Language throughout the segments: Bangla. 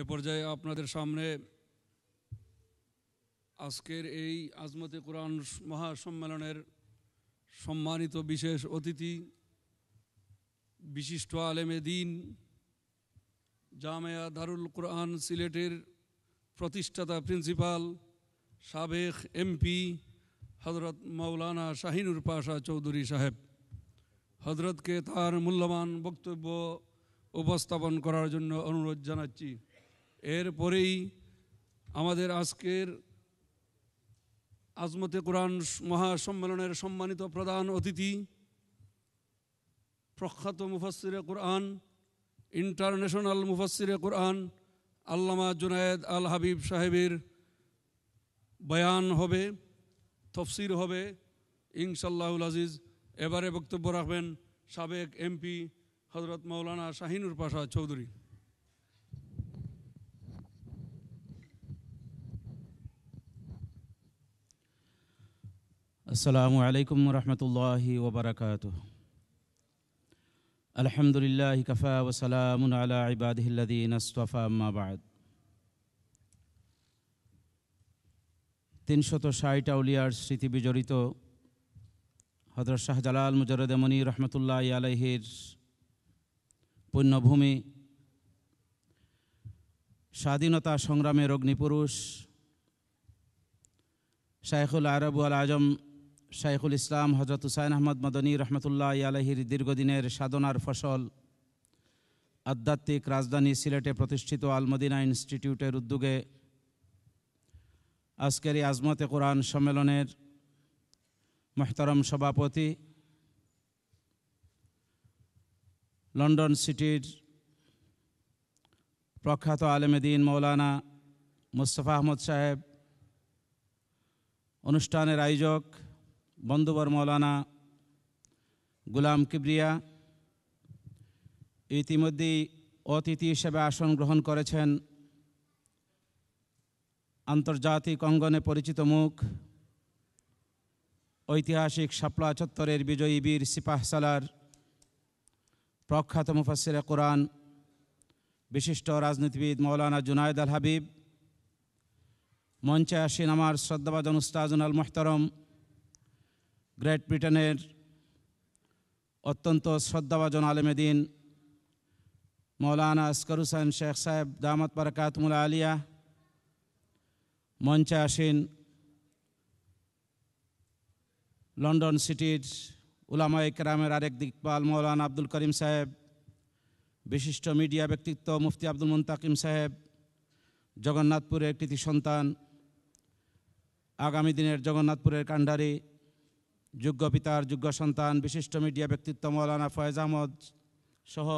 এ পর্যায়ে আপনাদের সামনে আজকের এই আজমতে কোরআন মহাসম্মেলনের সম্মানিত বিশেষ অতিথি বিশিষ্ট আলেমে দিন জামেয়া দারুল কোরআন সিলেটের প্রতিষ্ঠাতা প্রিন্সিপাল সাবেক এমপি হজরত মৌলানা শাহিনুর পাশা চৌধুরী সাহেব হজরতকে তার মূল্যবান বক্তব্য উপস্থাপন করার জন্য অনুরোধ জানাচ্ছি এরপরেই আমাদের আজকের আজমতে কোরআন মহাসম্মেলনের সম্মানিত প্রধান অতিথি প্রখ্যাত মুফাসিরে কোরআন ইন্টারন্যাশনাল মুফাসিরে কোরআন আল্লামা জুনায়েদ আল হাবিব সাহেবের বয়ান হবে তফসির হবে ইনশাল্লাহুল আজিজ এবারে বক্তব্য রাখবেন সাবেক এমপি হজরত মৌলানা শাহিনুর পাশা চৌধুরী আসসালামু আলাইকুম রহমতুল্লাহি ওবরাকাত আলহামদুলিল্লাহ কফা ওসালাম আলা ইবাদহিল্লাদিন আস্তফা আম্মাবাদ তিনশত ষাট আউলিয়ার স্মৃতি বিজড়িত হজরত শাহজালাল মুজরদমনি রহমতুল্লাহ আলহির পুণ্যভূমি স্বাধীনতা সংগ্রামের অগ্নিপুরুষ শাইখুল আরবু আল আজম শাইখুল ইসলাম হজরত হুসাইন আহমদ মদনী রহমতুল্লাহ আলহির দীর্ঘদিনের সাধনার ফসল আধ্যাত্মিক রাজধানী সিলেটে প্রতিষ্ঠিত আলমদিনা ইনস্টিটিউটের উদ্যোগে আজকের আজমত আজমতে কোরআন সম্মেলনের মহতরম সভাপতি লন্ডন সিটির প্রখ্যাত আলেমেদিন মৌলানা মুস্তফা আহমদ সাহেব অনুষ্ঠানের আয়োজক বন্ধুবর মৌলানা গুলাম কিবরিয়া ইতিমধ্যেই অতিথি হিসেবে আসন গ্রহণ করেছেন আন্তর্জাতিক অঙ্গনে পরিচিত মুখ ঐতিহাসিক শাপলা চত্বরের বিজয়ী বীর সিপাহ সালার প্রখ্যাত মুফাসিরে কোরআন বিশিষ্ট রাজনীতিবিদ মৌলানা জুনায়দ আল হাবিব মঞ্চে আসেন আমার শ্রদ্ধাবাদ উস্তাজন আল মোহতরম গ্রেট ব্রিটেনের অত্যন্ত শ্রদ্ধাভাজন আলেমেদিন মৌলানা আসকর হুসেন শেখ সাহেব দামত বারাকাতমুল আলিয়া মঞ্চে আসিন লন্ডন সিটির উলামা ইকরামের আরেক দিকপাল মৌলানা আব্দুল করিম সাহেব বিশিষ্ট মিডিয়া ব্যক্তিত্ব মুফতি আব্দুল মুন্তাকিম সাহেব জগন্নাথপুরের কৃতি সন্তান আগামী দিনের জগন্নাথপুরের কাণ্ডারী যোগ্য পিতার যোগ্য সন্তান বিশিষ্ট মিডিয়া ব্যক্তিত্ব মৌলানা ফয়েজ আহমদ সহ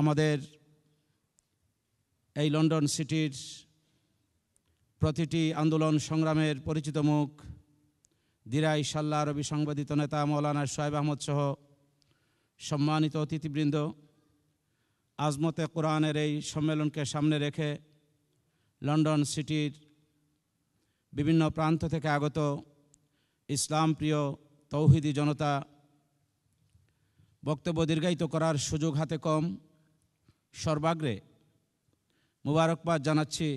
আমাদের এই লন্ডন সিটির প্রতিটি আন্দোলন সংগ্রামের পরিচিত মুখ দিরাই সাল্লা রবি সংবাদিত নেতা মৌলানা সোহেব আহমদ সহ সম্মানিত অতিথিবৃন্দ আজমতে কোরআনের এই সম্মেলনকে সামনে রেখে লন্ডন সিটির বিভিন্ন প্রান্ত থেকে আগত ইসলাম প্রিয় তৌহিদি জনতা বক্তব্য দীর্ঘায়িত করার সুযোগ হাতে কম সর্বাগ্রে মুবারকবাদ জানাচ্ছি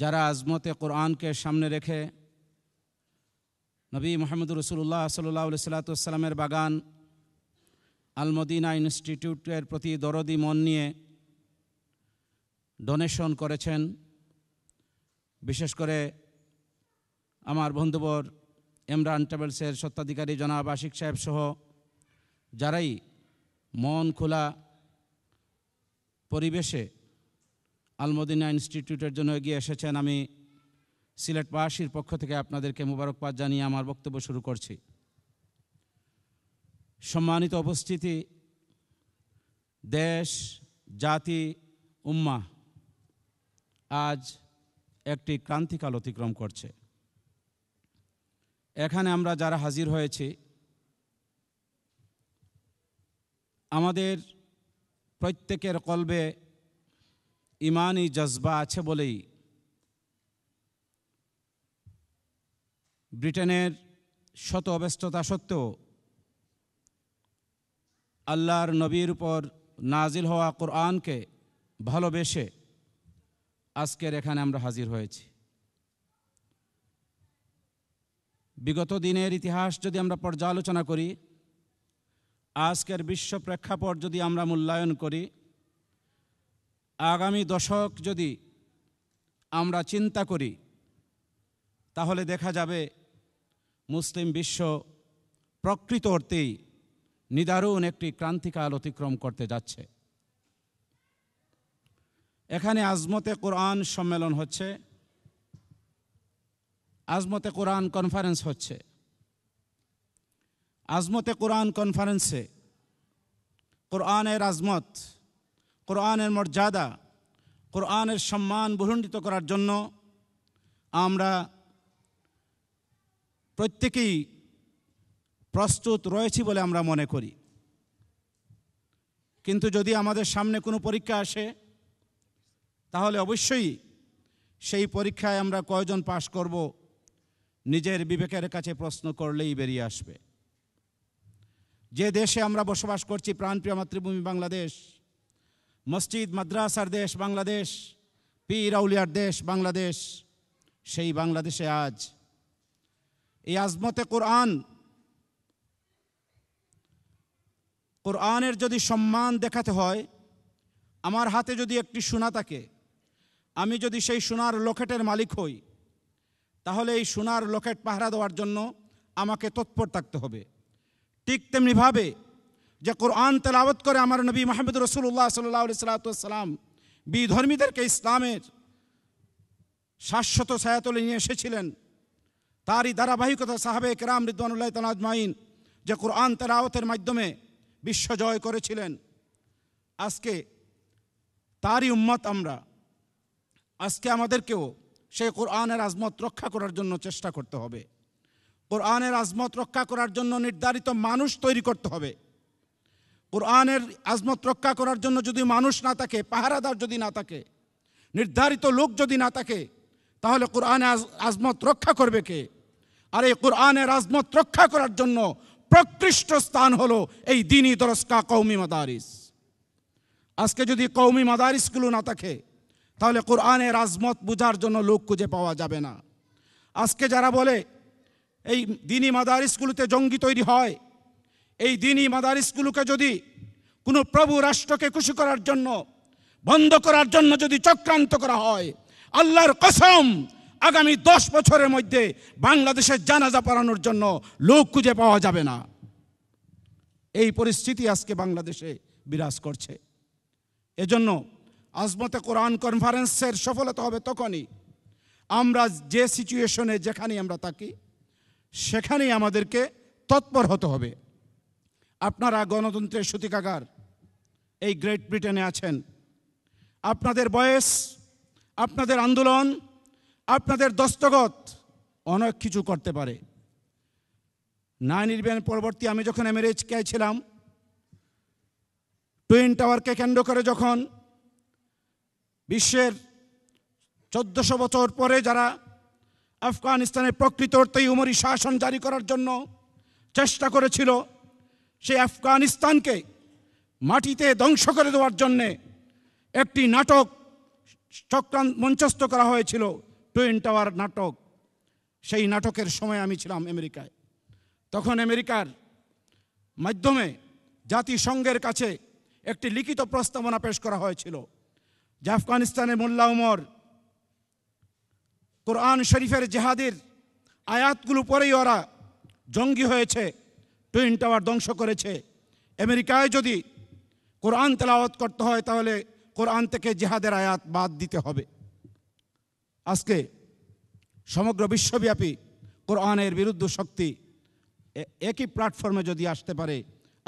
যারা আজমতে কোরআনকে সামনে রেখে নবী মোহাম্মদ রসুল্লাহ সাল্লাহ সাল্লাতামের বাগান আলমদিনা ইনস্টিটিউটের প্রতি দরদি মন নিয়ে ডোনেশন করেছেন বিশেষ করে আমার বন্ধুবর এমরান ট্রাভেলসের সত্ত্বাধিকারী জনাব আশিক সাহেব সহ যারাই মন খোলা পরিবেশে আলমদিনা ইনস্টিটিউটের জন্য এগিয়ে এসেছেন আমি সিলেটবাসীর পক্ষ থেকে আপনাদেরকে মুবারকবাদ জানিয়ে আমার বক্তব্য শুরু করছি সম্মানিত উপস্থিতি দেশ জাতি উম্মা আজ একটি ক্রান্তিকাল অতিক্রম করছে এখানে আমরা যারা হাজির হয়েছে আমাদের প্রত্যেকের কলবে ইমানই জজ্বা আছে বলেই ব্রিটেনের শত অব্যস্ততা সত্ত্বেও আল্লাহর নবীর উপর নাজিল হওয়া কোরআনকে ভালোবেসে আজকের এখানে আমরা হাজির হয়েছি বিগত দিনের ইতিহাস যদি আমরা পর্যালোচনা করি আজকের বিশ্ব প্রেক্ষাপট যদি আমরা মূল্যায়ন করি আগামী দশক যদি আমরা চিন্তা করি তাহলে দেখা যাবে মুসলিম বিশ্ব প্রকৃত অর্থেই নিদারুণ একটি ক্রান্তিকাল অতিক্রম করতে যাচ্ছে এখানে আজমতে কোরআন সম্মেলন হচ্ছে আজমতে কোরআন কনফারেন্স হচ্ছে আজমতে কোরআন কনফারেন্সে কোরআনের আজমত কোরআনের মর্যাদা কোরআনের সম্মান ভূষণ্ডিত করার জন্য আমরা প্রত্যেকেই প্রস্তুত রয়েছি বলে আমরা মনে করি কিন্তু যদি আমাদের সামনে কোনো পরীক্ষা আসে তাহলে অবশ্যই সেই পরীক্ষায় আমরা কয়জন পাশ করব নিজের বিবেকের কাছে প্রশ্ন করলেই বেরিয়ে আসবে যে দেশে আমরা বসবাস করছি প্রাণপ্রিয় মাতৃভূমি বাংলাদেশ মসজিদ মাদ্রাসার দেশ বাংলাদেশ পীর আউলিয়ার দেশ বাংলাদেশ সেই বাংলাদেশে আজ এই আজমতে কোরআন কোরআনের যদি সম্মান দেখাতে হয় আমার হাতে যদি একটি সোনা থাকে আমি যদি সেই সোনার লকেটের মালিক হই তাহলে এই সোনার লকেট পাহারা দেওয়ার জন্য আমাকে তৎপর থাকতে হবে ঠিক তেমনিভাবে যে কোরআন তেলাবত করে আমার নবী মাহমুদ রসুল্লাহ সাল্লাহ সাল্লাম বিধর্মীদেরকে ইসলামের শাশ্বত ছায়াতলে নিয়ে এসেছিলেন তারই ধারাবাহিকতা সাহাবে কেরাম রিদওয়ানুল্লাহ তালাজমাইন যে কোরআন তেলাওয়াতের মাধ্যমে বিশ্ব জয় করেছিলেন আজকে তারই উম্মত আমরা আজকে আমাদেরকেও সেই কোরআনের আজমত রক্ষা করার জন্য চেষ্টা করতে হবে কোরআনের আজমত রক্ষা করার জন্য নির্ধারিত মানুষ তৈরি করতে হবে কোরআনের আজমত রক্ষা করার জন্য যদি মানুষ না থাকে পাহারাদার যদি না থাকে নির্ধারিত লোক যদি না থাকে তাহলে কোরআনে আজমত রক্ষা করবে কে আর এই কোরআনের আজমত রক্ষা করার জন্য প্রকৃষ্ট স্থান হল এই দিনই দরস্কা কৌমি মাদারিস আজকে যদি কৌমি মাদারিসগুলো না থাকে তাহলে কোরআনের আজমত বোঝার জন্য লোক খুঁজে পাওয়া যাবে না আজকে যারা বলে এই দিনী মাদারিসগুলোতে জঙ্গি তৈরি হয় এই দিনী মাদারিসগুলোকে যদি কোনো প্রভু রাষ্ট্রকে খুশি করার জন্য বন্ধ করার জন্য যদি চক্রান্ত করা হয় আল্লাহর কসম আগামী দশ বছরের মধ্যে বাংলাদেশের জানাজা পড়ানোর জন্য লোক খুঁজে পাওয়া যাবে না এই পরিস্থিতি আজকে বাংলাদেশে বিরাজ করছে এজন্য আজমতে কোরআন কনফারেন্সের সফলতা হবে তখনই আমরা যে সিচুয়েশনে যেখানে আমরা থাকি সেখানেই আমাদেরকে তৎপর হতে হবে আপনারা গণতন্ত্রের সূতিকাগার এই গ্রেট ব্রিটেনে আছেন আপনাদের বয়স আপনাদের আন্দোলন আপনাদের দস্তগত অনেক কিছু করতে পারে নাইন ইলেভেন পরবর্তী আমি যখন আমেরিকায় ছিলাম টুইন টাওয়ারকে কেন্দ্র করে যখন বিশ্বের চোদ্দশো বছর পরে যারা আফগানিস্তানের প্রকৃত অর্থে উমরি শাসন জারি করার জন্য চেষ্টা করেছিল সেই আফগানিস্তানকে মাটিতে ধ্বংস করে দেওয়ার জন্যে একটি নাটক চক্রান্ত মঞ্চস্থ করা হয়েছিল টুইন টাওয়ার নাটক সেই নাটকের সময় আমি ছিলাম আমেরিকায় তখন আমেরিকার মাধ্যমে জাতিসংঘের কাছে একটি লিখিত প্রস্তাবনা পেশ করা হয়েছিল যে আফগানিস্তানে মোল্লা উমর কোরআন শরীফের জেহাদের আয়াতগুলো পরেই ওরা জঙ্গি হয়েছে টুইন টাওয়ার ধ্বংস করেছে আমেরিকায় যদি কোরআন তেলাওয়াত করতে হয় তাহলে কোরআন থেকে জেহাদের আয়াত বাদ দিতে হবে আজকে সমগ্র বিশ্বব্যাপী কোরআনের বিরুদ্ধ শক্তি একই প্ল্যাটফর্মে যদি আসতে পারে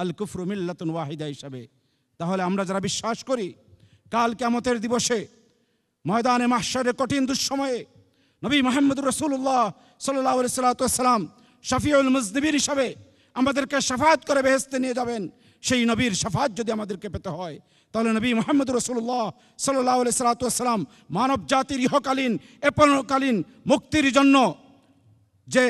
আল কুফরু মিল্লাতুন ওয়াহিদা হিসাবে তাহলে আমরা যারা বিশ্বাস করি কাল কেমতের দিবসে ময়দানে মাসারে কঠিন দুঃসময়ে নবী মাহমুদুর রসুল্লাহ সাল্লাহ সাল্লাতাম শফিউল মুজদিবির হিসাবে আমাদেরকে সাফাত করে বেহেস্তে নিয়ে যাবেন সেই নবীর সাফাত যদি আমাদেরকে পেতে হয় তাহলে নবী মোহাম্মদ রসুল্লাহ সাল্লাহ সাল্লাতাম মানব জাতির ইহকালীন এপনকালীন মুক্তির জন্য যে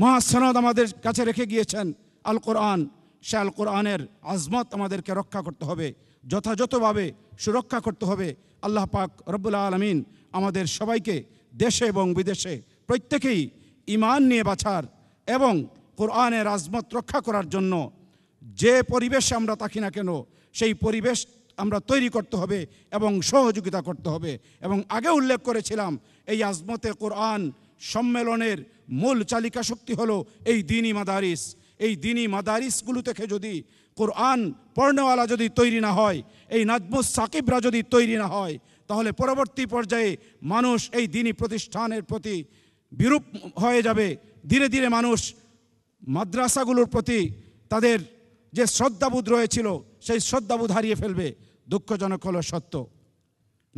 মহাসনদ আমাদের কাছে রেখে গিয়েছেন আল কোরআন সে আল কোরআনের আজমত আমাদেরকে রক্ষা করতে হবে যথাযথভাবে সুরক্ষা করতে হবে আল্লাহ পাক রব্বুল্লা আলমিন আমাদের সবাইকে দেশে এবং বিদেশে প্রত্যেকেই ইমান নিয়ে বাছার এবং কোরআনের আজমত রক্ষা করার জন্য যে পরিবেশ আমরা থাকি না কেন সেই পরিবেশ আমরা তৈরি করতে হবে এবং সহযোগিতা করতে হবে এবং আগে উল্লেখ করেছিলাম এই আজমতে কোরআন সম্মেলনের মূল চালিকা শক্তি হলো এই দিনই মাদারিস এই দিনই মাদারিসগুলো থেকে যদি কোরআন পর্ণওয়ালা যদি তৈরি না হয় এই নাজমুস সাকিবরা যদি তৈরি না হয় তাহলে পরবর্তী পর্যায়ে মানুষ এই দিনী প্রতিষ্ঠানের প্রতি বিরূপ হয়ে যাবে ধীরে ধীরে মানুষ মাদ্রাসাগুলোর প্রতি তাদের যে শ্রদ্ধাবোধ রয়েছিল সেই শ্রদ্ধাবোধ হারিয়ে ফেলবে দুঃখজনক হলো সত্য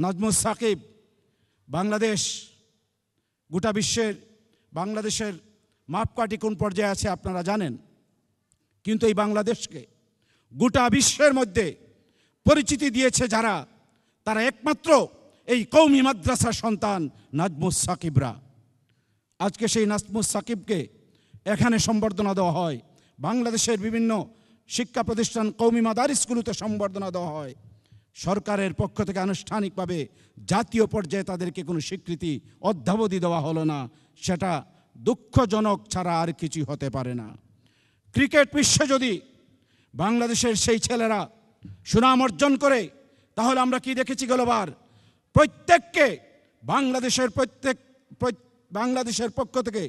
নাজমুস সাকিব বাংলাদেশ গোটা বিশ্বের বাংলাদেশের মাপকাঠি কোন পর্যায়ে আছে আপনারা জানেন কিন্তু এই বাংলাদেশকে গোটা বিশ্বের মধ্যে পরিচিতি দিয়েছে যারা তারা একমাত্র এই কৌমি মাদ্রাসার সন্তান নাজমুস সাকিবরা আজকে সেই নাজমুস সাকিবকে এখানে সম্বর্ধনা দেওয়া হয় বাংলাদেশের বিভিন্ন শিক্ষা প্রতিষ্ঠান কৌমি মাদার স্কুলতে সম্বর্ধনা দেওয়া হয় সরকারের পক্ষ থেকে আনুষ্ঠানিকভাবে জাতীয় পর্যায়ে তাদেরকে কোনো স্বীকৃতি অদ্যাবধি দেওয়া হলো না সেটা দুঃখজনক ছাড়া আর কিছু হতে পারে না ক্রিকেট বিশ্বে যদি বাংলাদেশের সেই ছেলেরা সুনাম অর্জন করে তাহলে আমরা কি দেখেছি গলবার প্রত্যেককে বাংলাদেশের প্রত্যেক বাংলাদেশের পক্ষ থেকে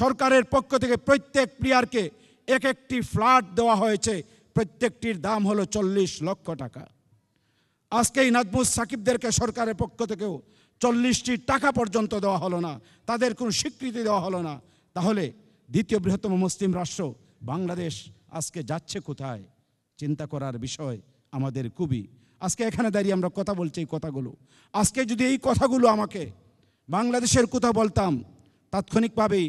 সরকারের পক্ষ থেকে প্রত্যেক প্লেয়ারকে এক একটি ফ্ল্যাট দেওয়া হয়েছে প্রত্যেকটির দাম হলো চল্লিশ লক্ষ টাকা আজকেই নাজমুজ সাকিবদেরকে সরকারের পক্ষ থেকেও চল্লিশটি টাকা পর্যন্ত দেওয়া হলো না তাদের কোনো স্বীকৃতি দেওয়া হলো না তাহলে দ্বিতীয় বৃহত্তম মুসলিম রাষ্ট্র বাংলাদেশ আজকে যাচ্ছে কোথায় চিন্তা করার বিষয় আমাদের খুবই আজকে এখানে দাঁড়িয়ে আমরা কথা বলছি এই কথাগুলো আজকে যদি এই কথাগুলো আমাকে বাংলাদেশের কথা বলতাম তাৎক্ষণিকভাবেই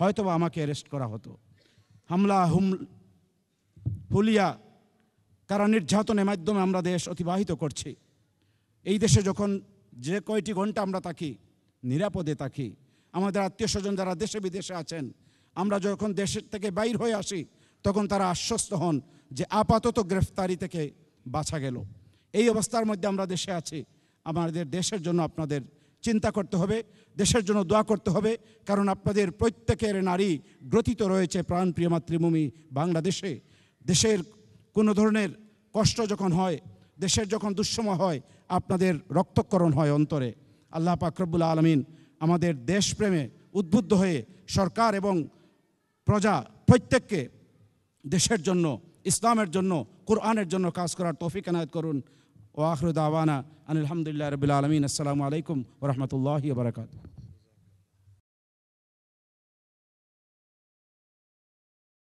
হয়তোবা আমাকে অ্যারেস্ট করা হতো হামলা হুম হুলিয়া তারা নির্যাতনের মাধ্যমে আমরা দেশ অতিবাহিত করছি এই দেশে যখন যে কয়টি ঘন্টা আমরা থাকি নিরাপদে থাকি আমাদের আত্মীয় স্বজন যারা দেশে বিদেশে আছেন আমরা যখন দেশের থেকে বাইর হয়ে আসি তখন তারা আশ্বস্ত হন যে আপাতত গ্রেফতারি থেকে বাঁচা গেল এই অবস্থার মধ্যে আমরা দেশে আছি আমাদের দেশের জন্য আপনাদের চিন্তা করতে হবে দেশের জন্য দোয়া করতে হবে কারণ আপনাদের প্রত্যেকের নারী গ্রথিত রয়েছে প্রাণপ্রিয় মাতৃভূমি বাংলাদেশে দেশের কোনো ধরনের কষ্ট যখন হয় দেশের যখন দুঃসময় হয় আপনাদের রক্তকরণ হয় অন্তরে আল্লাহ পাকরবুল আলমিন আমাদের দেশপ্রেমে উদ্বুদ্ধ হয়ে সরকার এবং প্রজা প্রত্যেককে দেশের জন্য ইসলামের জন্য কোরআনের জন্য কাজ করার তৌফিক এনায়ত করুন ও আখরুদ আওয়ানা আলহামদুলিল্লাহ রবিল আলমিন আসসালামু আলাইকুম রহমতুল্লাহ বারকাত